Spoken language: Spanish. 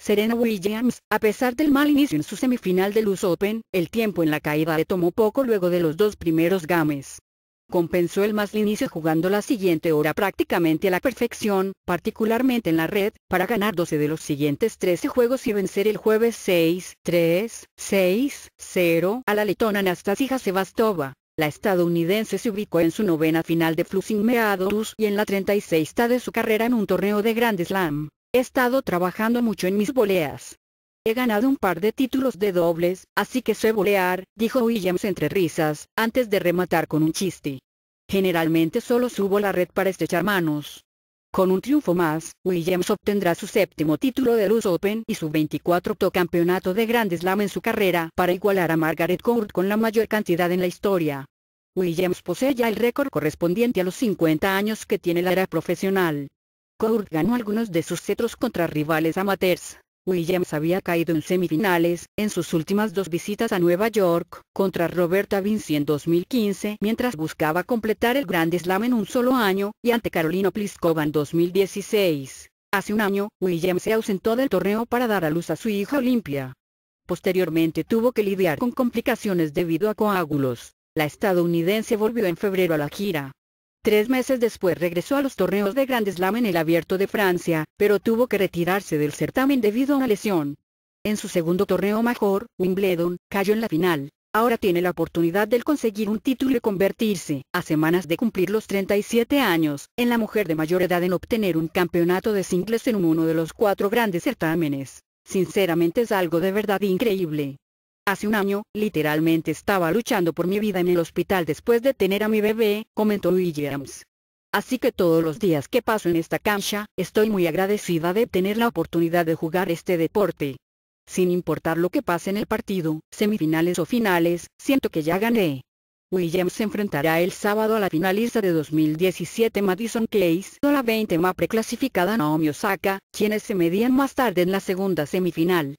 Serena Williams, a pesar del mal inicio en su semifinal de Luz Open, el tiempo en la caída le tomó poco luego de los dos primeros games. Compensó el mal inicio jugando la siguiente hora prácticamente a la perfección, particularmente en la red, para ganar 12 de los siguientes 13 juegos y vencer el jueves 6, 3, 6, 0 a la letona Anastasia Sevastova. La estadounidense se ubicó en su novena final de Flushing Meadows y en la 36 de su carrera en un torneo de Grand Slam. He estado trabajando mucho en mis voleas. He ganado un par de títulos de dobles, así que sé volear, dijo Williams entre risas, antes de rematar con un chiste. Generalmente solo subo la red para estrechar manos. Con un triunfo más, Williams obtendrá su séptimo título de Luz Open y su 24 campeonato de Grand Slam en su carrera para igualar a Margaret Court con la mayor cantidad en la historia. Williams posee ya el récord correspondiente a los 50 años que tiene la era profesional. Kurt ganó algunos de sus cetros contra rivales amateurs. Williams había caído en semifinales, en sus últimas dos visitas a Nueva York, contra Roberta Vinci en 2015 mientras buscaba completar el Grand Slam en un solo año, y ante Carolina Pliskova en 2016. Hace un año, Williams se ausentó del torneo para dar a luz a su hija Olimpia. Posteriormente tuvo que lidiar con complicaciones debido a coágulos. La estadounidense volvió en febrero a la gira. Tres meses después regresó a los torneos de Grand Slam en el Abierto de Francia, pero tuvo que retirarse del certamen debido a una lesión. En su segundo torneo mejor, Wimbledon, cayó en la final. Ahora tiene la oportunidad de conseguir un título y convertirse, a semanas de cumplir los 37 años, en la mujer de mayor edad en obtener un campeonato de singles en uno de los cuatro grandes certámenes. Sinceramente es algo de verdad increíble. Hace un año, literalmente estaba luchando por mi vida en el hospital después de tener a mi bebé, comentó Williams. Así que todos los días que paso en esta cancha, estoy muy agradecida de tener la oportunidad de jugar este deporte. Sin importar lo que pase en el partido, semifinales o finales, siento que ya gané. Williams se enfrentará el sábado a la finalista de 2017 Madison Case o la 20 más preclasificada Naomi Osaka, quienes se medían más tarde en la segunda semifinal.